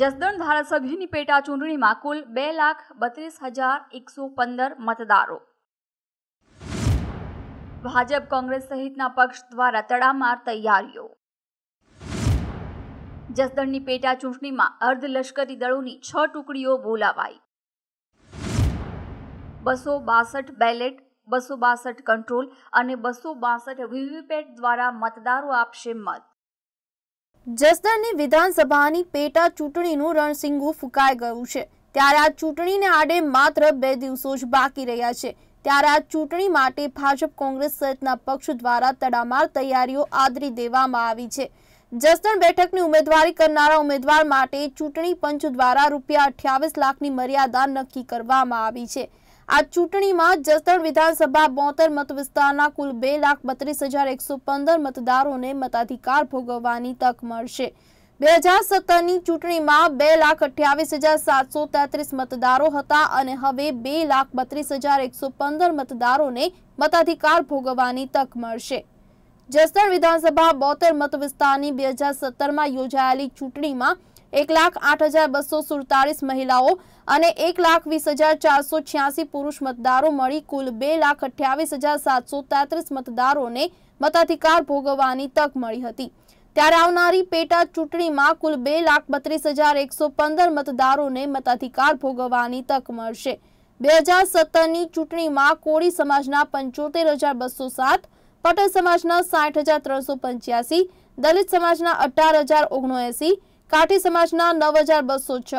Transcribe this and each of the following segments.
જસદણ ધારાસભ્યની પેટા ચૂંટણીમાં કુલ બે લાખ બત્રીસ હજાર એકસો પંદર મતદારો ભાજપ કોંગ્રેસ સહિતના પક્ષ દ્વારા તડામાર તૈયારીઓ જસદણની પેટા ચૂંટણીમાં અર્ધલશ્કરી દળોની છ ટુકડીઓ બોલાવાઈ બસો બાસઠ બેલેટ બસો બાસઠ કંટ્રોલ અને બસો બાસઠ વીવીપેટ દ્વારા મતદારો આપશે મત જસદણની વિધાનસભાની પેટા ચૂંટણીનું રણસિંગુ ફૂંકાઈ ગયું છે ત્યારે આ ચૂંટણીને આડે માત્ર બે દિવસો જ બાકી રહ્યા છે ત્યારે આ ચૂંટણી માટે ભાજપ કોંગ્રેસ સહિતના પક્ષ દ્વારા તડામાર તૈયારીઓ આદરી દેવામાં આવી છે જસદણ બેઠકની ઉમેદવારી કરનારા ઉમેદવાર માટે ચૂંટણી પંચ દ્વારા રૂપિયા અઠ્યાવીસ લાખની મર્યાદા નક્કી કરવામાં આવી છે આ ચૂંટણીમાં જસદણ વિધાનસભા બોતેર મત વિસ્તારના કુલ બે લાખ બત્રીસ હજાર એકસો પંદર મતદારોને મતાધિકાર ભોગવવાની તક મળશે બે હજાર સત્તરની ચૂંટણીમાં બે લાખ અઠ્યાવીસ હજાર સાતસો તેત્રીસ મતદારો હતા અને હવે બે લાખ બત્રીસ હજાર એકસો પંદર મતદારોને મતાધિકાર ભોગવવાની તક મળશે જસદણ વિધાનસભા બોતેર મત વિસ્તારની બે હજાર સત્તરમાં યોજાયેલી ચૂંટણીમાં એક લાખ આઠ હજાર બસો સુડતાલીસ મહિલાઓ અને એક લાખ વીસ હજાર ચારસો છ્યાસી પુરુષ મતદારો મળી કુલ બે લાખ અઠ્યાવીસ હજાર સાતસો તેત્રીસ મતદારોને મતાધિકાર ભોગવવાની તક મળી હતી ત્યારે આવનારી પેટા ચૂંટણીમાં કુલ બે લાખ બત્રીસ હજાર એકસો પંદર મતદારોને મતાધિકાર ભોગવવાની તક મળશે બે હજાર સત્તરની ચૂંટણીમાં કોળી સમાજના પંચોતેર હજાર બસો સાત પટેલ સમાજના સાઠ હજાર ત્રણસો પંચ્યાસી દલિત સમાજના અઢાર હજાર ઓગણએસી કાઠી સમાજના નવ હજાર બસો છ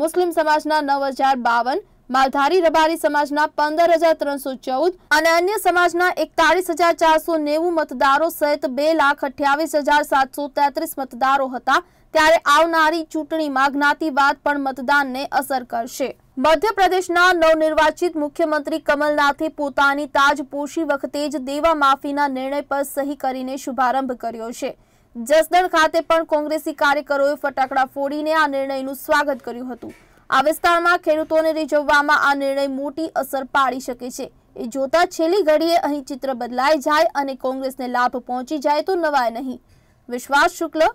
મુસ્લિમ સમાજના નવ હજાર બાવન માલધારી રબારી સમાજના પંદર હજાર ત્રણસો ચૌદ અને અન્ય સમાજના એકતાલીસ હજાર ચારસો નેવું મતદારો સહિત બે લાખ અઠ્યાવીસ હજાર સાતસો તેત્રીસ મતદારો હતા ત્યારે આવનારી ચૂંટણીમાં જ્ઞાતિવાદ પણ મતદાનને અસર કરશે મધ્યપ્રદેશના નવનિર્વાચિત મુખ્યમંત્રી કમલનાથે પોતાની તાજપોશી વખતે જ દેવા માફીના નિર્ણય પર સહી કરીને શુભારંભ કર્યો છે જસદણ ખાતે પણ કોંગ્રેસી કાર્યકરોએ ફટાકડા ફોડીને આ નિર્ણયનું સ્વાગત કર્યું હતું આ વિસ્તારમાં ખેડૂતોને રીઝવવામાં આ નિર્ણય મોટી અસર પાડી શકે છે એ જોતા છેલ્લી ઘડીએ અહીં ચિત્ર બદલાઈ જાય અને કોંગ્રેસને લાભ પહોંચી જાય તો નવાય નહીં વિશ્વાસ શુક્લ